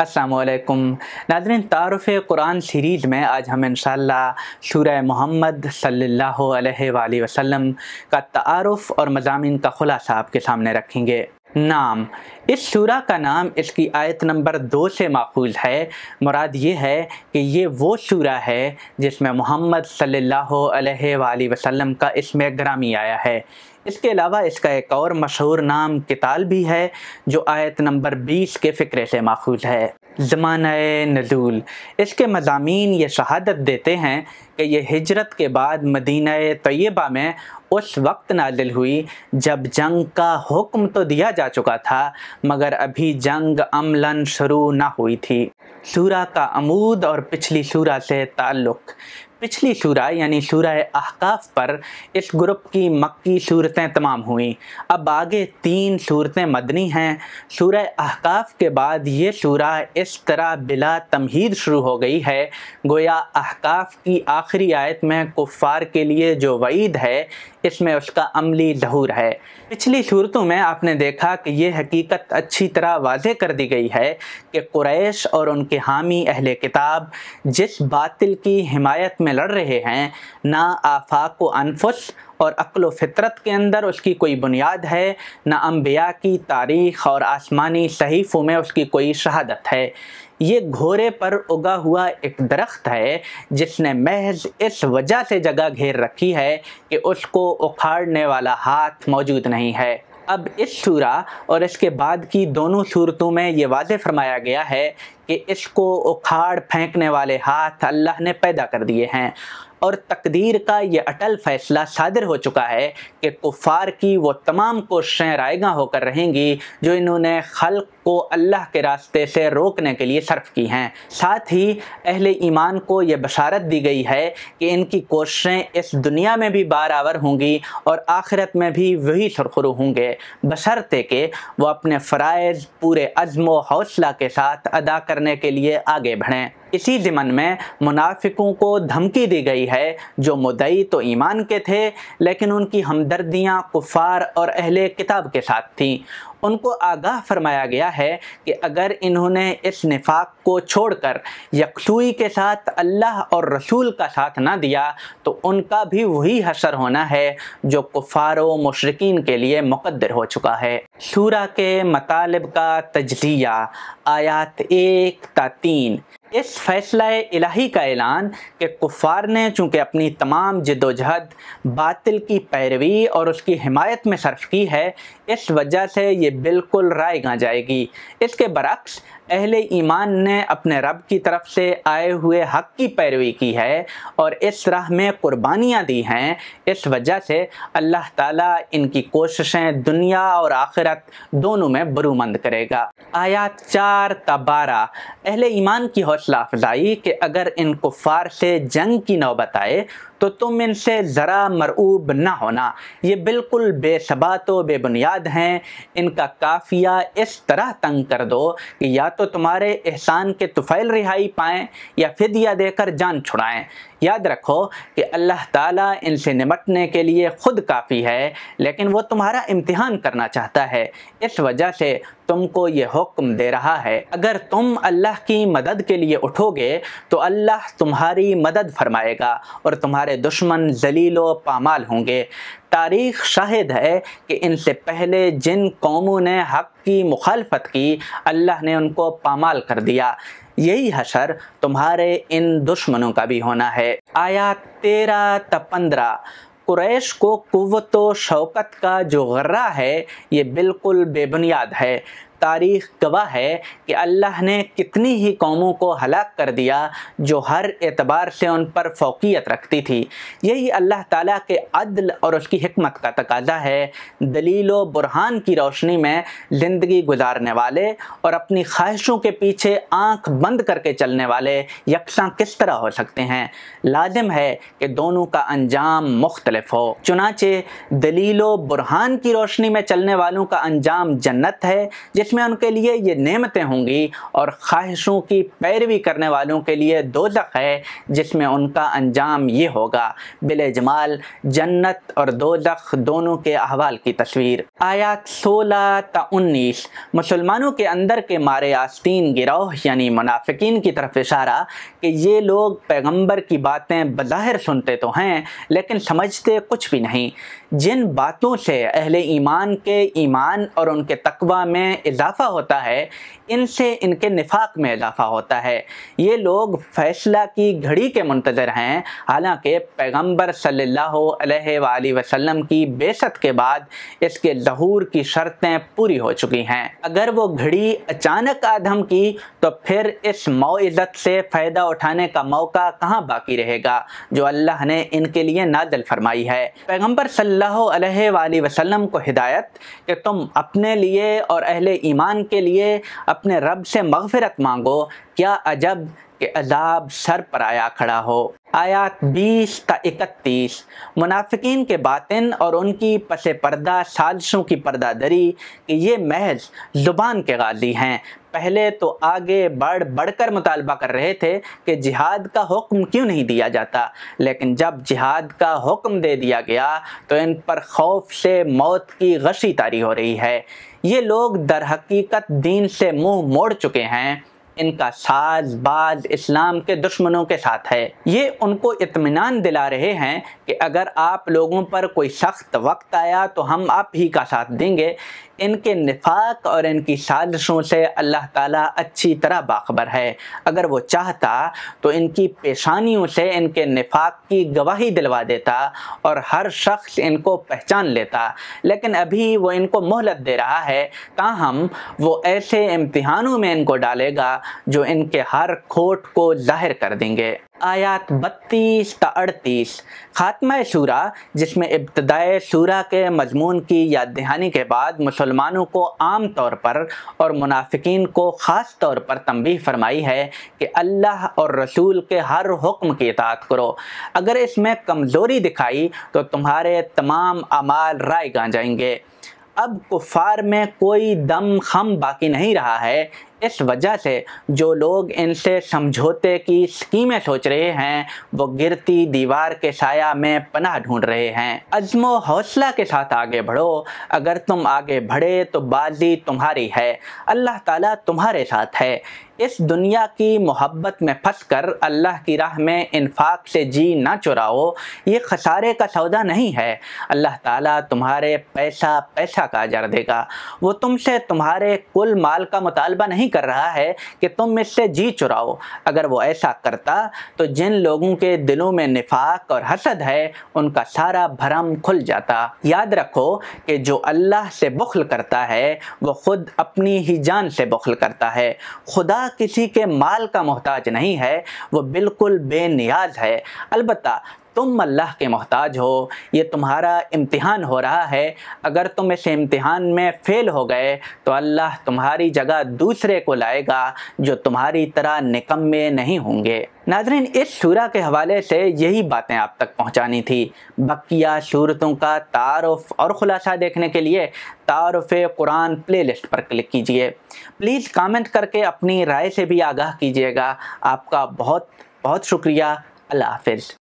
असलकुम Nadreen तारफ़ Quran series में आज हम इन शुर मोहम्मद सल्ला वसम का तारफ़ और मजामी का ख़ुलासा आपके सामने रखेंगे नाम इस सूरा का नाम इसकी आयत नंबर दो से माखूज है मुराद ये है कि ये वो सूरा है जिसमें मोहम्मद सल्ला वसलम का इसमें ग्रामी आया है इसके अलावा इसका एक और मशहूर नाम किताल भी है जो आयत नंबर 20 के फ़िक्रे से माखूज है ज़मान नज़ूल इसके मजामी ये शहादत देते हैं कि यह हिजरत के बाद मदीना तयबा में उस वक्त नाजिल हुई जब जंग का हुक्म तो दिया जा चुका था मगर अभी जंग अमलन शुरू ना हुई थी सूरा का अमूद और पिछली सूरा से ताल्लुक़ पिछली शुरा यानी शूरा अहकाफ पर इस ग्रुप की मक्की सूरतें तमाम हुई अब आगे तीन सूरतें मदनी हैं शूर अहकाफ के बाद ये शुरा इस तरह बिला तमहीद शुरू हो गई है गोया अहकाफ की आखिरी आयत में कुफ़ार के लिए जो वईद है इसमें उसका अमली जहूर है पिछली सूरतों में आपने देखा कि ये हकीकत अच्छी तरह वाज कर दी गई है कि क्रैश और उनके हामी अहल किताब जिस बातिल की हिमायत में में लड़ रहे हैं ना आफाक व अनफुस और अक्ल फितरत के अंदर उसकी कोई बुनियाद है ना अम्बिया की तारीख़ और आसमानी सहीफ़ों में उसकी कोई शहादत है ये घोड़े पर उगा हुआ एक दरख्त है जिसने महज इस वजह से जगह घेर रखी है कि उसको उखाड़ने वाला हाथ मौजूद नहीं है अब इस शूरा और इसके बाद की दोनों सूरतों में ये वाज फरमाया गया है कि इसको उखाड़ फेंकने वाले हाथ अल्लाह ने पैदा कर दिए हैं और तकदीर का ये अटल फैसला सादिर हो चुका है कि कुफ़ार की वो तमाम कोशिशें रायगा होकर रहेंगी जो इन्होंने खल़ को अल्लाह के रास्ते से रोकने के लिए सर्फ की हैं साथ ही अहल ईमान को ये बशारत दी गई है कि इनकी कोशिशें इस दुनिया में भी आवर होंगी और आखिरत में भी वही सुरखरू होंगे बशरते के वो अपने फ़रज़ पूरे अज़म व हौसला के साथ अदा करने के लिए आगे बढ़ें इसी ज़िमन में मुनाफिकों को धमकी दी गई है जो मुदई तो ईमान के थे लेकिन उनकी हमदर्दियाँ कुफार और अहले किताब के साथ थीं उनको आगाह फरमाया गया है कि अगर इन्होंने इस नफाक को छोड़कर यकसुई के साथ अल्लाह और रसूल का साथ ना दिया तो उनका भी वही हसर होना है जो कुफ़ार व मशरकिन के लिए मुकदर हो चुका है शूरा के मतालब का तजिया आयात एक ता तीन इस फैसला इलाही का ऐलान कि कुफ़ार ने चूँकि अपनी तमाम जदोजहद बातिल की पैरवी और उसकी हिमायत में सर्फ की है इस वजह से ये बिल्कुल राय गा जाएगी इसके बरक्स अहले ईमान ने अपने रब की तरफ से आए हुए हक की पैरवी की है और इस राह में कुर्बानियाँ दी हैं इस वजह से अल्लाह ताला इनकी कोशिशें दुनिया और आखिरत दोनों में बरूमंद करेगा आया चार तबारा अहले ईमान की हौसला अफजाई कि अगर इन कुफ़ार से जंग की नौबत आए तो तुम इनसे ज़रा मरऊब ना होना ये बिल्कुल बेसबात व बेबुनियाद हैं इनका काफिया इस तरह तंग कर दो कि या तो तुम्हारे एहसान के तुफ़ैल रिहाई पाएँ या फिदिया देकर जान छुड़ाएँ याद रखो कि अल्लाह ताला इनसे निमटने के लिए ख़ुद काफ़ी है लेकिन वो तुम्हारा इम्तिहान करना चाहता है इस वजह से तुमको ये हुक्म दे रहा है अगर तुम अल्लाह की मदद के लिए उठोगे तो अल्लाह तुम्हारी मदद फरमाएगा और तुम्हारे दुश्मन जलीलो पामाल होंगे तारीख शाहिद है कि इनसे पहले जिन कौमों ने हक की मुखालफत की अल्लाह ने उनको पामाल कर दिया यही हशर तुम्हारे इन दुश्मनों का भी होना है आया तेरह त पंद्रह कुरैश को कुवत शौकत का जो गर्रा है ये बिल्कुल बेबुनियाद है तारीख गवाह है कि अल्लाह ने कितनी ही कौमों को हलाक कर दिया जो हर एतबार से उन पर फोकियत रखती थी यही अल्लाह ताला के अदल और उसकी हमत का तकाजा है दलील बुरहान की रोशनी में ज़िंदगी गुजारने वाले और अपनी ख्वाहिशों के पीछे आँख बंद करके चलने वाले यकसा किस तरह हो सकते हैं लाजिम है कि दोनों का अंजाम मुख्तलफ हो चुनाचे दलील बुरहान की रोशनी में चलने वालों का अंजाम जन्नत है जिस जिसमें उनके लिए ये नेमतें होंगी और ख्वाहिशों की पैरवी करने वालों के लिए दोजख है जिसमें उनका अंजाम ये होगा जमाल जन्नत और दोजख दोनों के अहवाल की तस्वीर आयात सोलह ता उन्नीस मुसलमानों के अंदर के मारे आस्तीन गिरोह यानी मुनाफिकीन की तरफ इशारा कि ये लोग पैगंबर की बातें बज़ाहिर सुनते तो हैं लेकिन समझते कुछ भी नहीं जिन बातों से अहले ईमान के ईमान और उनके तकवा में इजाफा इजाफा होता है इनसे इनके निफाक में इजाफा होता है ये लोग फैसला की घड़ी के मंतज़र हैं हालांकि पैगंबर सल्लल्लाहु अलैहि वसल्लम की बेसत के बाद इसके जहूर की शर्तें पूरी हो चुकी हैं अगर वो घड़ी अचानक आदम की तो फिर इस मोज़त से फ़ायदा उठाने का मौका कहाँ बाकी रहेगा जो अल्लाह ने इनके लिए नादल फरमाई है पैगम्बर सल्लल्लाहु अलैहि वसल्लम को हिदायत कि तुम अपने लिए और अहले ईमान के लिए अपने रब से मगफरत मांगो क्या अजब के अजाब सर पर आया खड़ा हो आयात 20 का 31 मुनाफिकीन के बातिन और उनकी पस पर्दा साजिशों की दरी कि ये महज ज़ुबान के गाजी हैं पहले तो आगे बढ़ बढ़ कर मुतालबा कर रहे थे कि जिहाद का हुक्म क्यों नहीं दिया जाता लेकिन जब जिहाद का हुक्म दे दिया गया तो इन पर खौफ से मौत की गशी तारी हो रही है ये लोग दर हकीकत दीन से मुंह मोड़ चुके हैं इनका साज बाज इस्लाम के दुश्मनों के साथ है ये उनको इतमान दिला रहे हैं कि अगर आप लोगों पर कोई सख्त वक्त आया तो हम आप ही का साथ देंगे इनके निफाक और इनकी साजिशों से अल्लाह ताला अच्छी तरह बाखबर है अगर वो चाहता तो इनकी पेशानियों से इनके निफाक की गवाही दिलवा देता और हर शख्स इनको पहचान लेता लेकिन अभी वो इनको मोहलत दे रहा है ताहम वो ऐसे इम्तहानों में इनको डालेगा जो इनके हर खोट को जाहिर कर देंगे आयात बत्तीस त अड़तीस ख़ात्मा शूरा जिसमें इब्तदाय शूरा के मजमून की याद दहानी के बाद मुसलमानों को आम तौर पर और मुनाफिकीन को ख़ास तौर पर तंबी फरमाई है कि अल्लाह और रसूल के हर हुक्म की इतात करो अगर इसमें कमज़ोरी दिखाई तो तुम्हारे तमाम अमाल राय जाएंगे अब कुफार में कोई दम खम बाकी नहीं रहा है इस वजह से जो लोग इनसे समझौते की स्कीमें सोच रहे हैं वो गिरती दीवार के साया में पनाह ढूंढ रहे हैं अजमो हौसला के साथ आगे बढ़ो अगर तुम आगे बढ़े तो बाजी तुम्हारी है अल्लाह ताला तुम्हारे साथ है इस दुनिया की मोहब्बत में फंस कर अल्लाह की राह में इन्फाक से जी ना चुराओ ये खसारे का सौदा नहीं है अल्लाह ताला तुम्हारे पैसा पैसा का अजर देगा वो तुमसे तुम्हारे कुल माल का मुतालबा नहीं कर रहा है कि तुम इससे जी चुराओ अगर वो ऐसा करता तो जिन लोगों के दिलों में निफाक और हसद है उनका सारा भरम खुल जाता याद रखो कि जो अल्लाह से बुखल करता है वो खुद अपनी ही जान से बुखल करता है खुदा किसी के माल का मोहताज नहीं है वो बिल्कुल बेनियाज है अलबत् तुम अल्लाह के मोहताज हो ये तुम्हारा इम्तिहान हो रहा है अगर तुम इस इम्तिहान में फ़ेल हो गए तो अल्लाह तुम्हारी जगह दूसरे को लाएगा जो तुम्हारी तरह निकम्मे नहीं होंगे नाजरीन इस शूरा के हवाले से यही बातें आप तक पहुंचानी थी बकिया सूरतों का तारफ़ और ख़ुलासा देखने के लिए तारफ़ कुरान प्लेलिस्ट पर क्लिक कीजिए प्लीज़ कमेंट करके अपनी राय से भी आगाह कीजिएगा आपका बहुत बहुत शुक्रिया अल्लाह हाफिज़